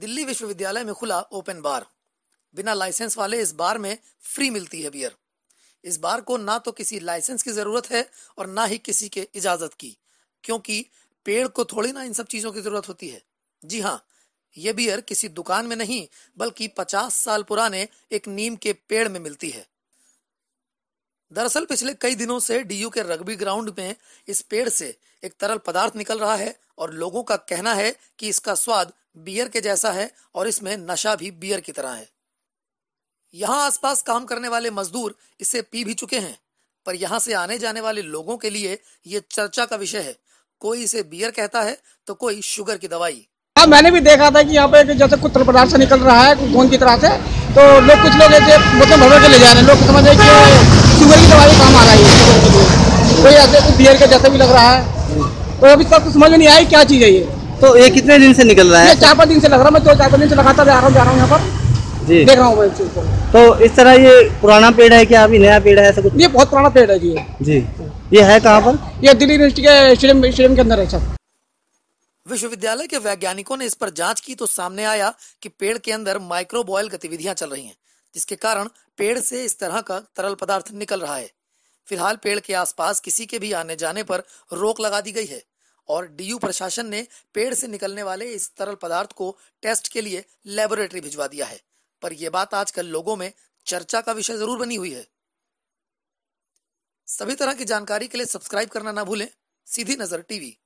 दिल्ली विश्वविद्यालय में खुला ओपन बार बिना लाइसेंस वाले इस बार में फ्री मिलती है बियर इस बार को ना तो किसी लाइसेंस की जरूरत है और ना ही किसी के इजाजत की क्योंकि पेड़ को थोड़ी ना इन सब चीजों की जरूरत होती है जी हाँ ये बियर किसी दुकान में नहीं बल्कि पचास साल पुराने एक नीम के पेड़ में मिलती है दरअसल पिछले कई दिनों से डीयू के रग्बी ग्राउंड में इस पेड़ से एक तरल पदार्थ निकल रहा है और लोगों का कहना है कि इसका स्वाद बियर के जैसा है और इसमें नशा भी बियर की तरह है यहाँ आसपास काम करने वाले मजदूर इसे पी भी चुके हैं पर यहाँ से आने जाने वाले लोगों के लिए ये चर्चा का विषय है कोई इसे बियर कहता है तो कोई शुगर की दवाई हाँ मैंने भी देखा था कि यहाँ पे जैसे कुछ पदार्थ से निकल रहा है गोंद की तरह से तो लोग कुछ लोग ऐसे बोतल भर के ले जा रहे हैं लोग समझ रहे कि शुगर की दवाई काम आ रही है कोई ऐसे बियर का जैसे भी लग रहा है तो अभी तक तो समझ में नहीं आई क्या चीज़ है ये तो ये कितने दिन से निकल रहा है चार पाँच दिन से लग रहा है मैं तो चार पाँच दिन से लगातार जा रहा हूँ यहाँ पर जी देख रहा हूँ तो इस तरह ये पुराना पेड़ है क्या अभी नया पेड़ है ऐसा कुछ ये बहुत पुराना पेड़ है जी जी ये है कहाँ पर ये दिल्ली यूनिवर्सिटी के अंदर है सर विश्वविद्यालय के वैज्ञानिकों ने इस पर जांच की तो सामने आया कि पेड़ के अंदर माइक्रोबॉयल गतिविधियां चल रही हैं जिसके कारण पेड़ से इस तरह का तरल पदार्थ निकल रहा है फिलहाल पेड़ के आसपास किसी के भी आने जाने पर रोक लगा दी गई है और डीयू प्रशासन ने पेड़ से निकलने वाले इस तरल पदार्थ को टेस्ट के लिए लेबोरेटरी भिजवा दिया है पर यह बात आजकल लोगों में चर्चा का विषय जरूर बनी हुई है सभी तरह की जानकारी के लिए सब्सक्राइब करना ना भूलें सीधी नजर टीवी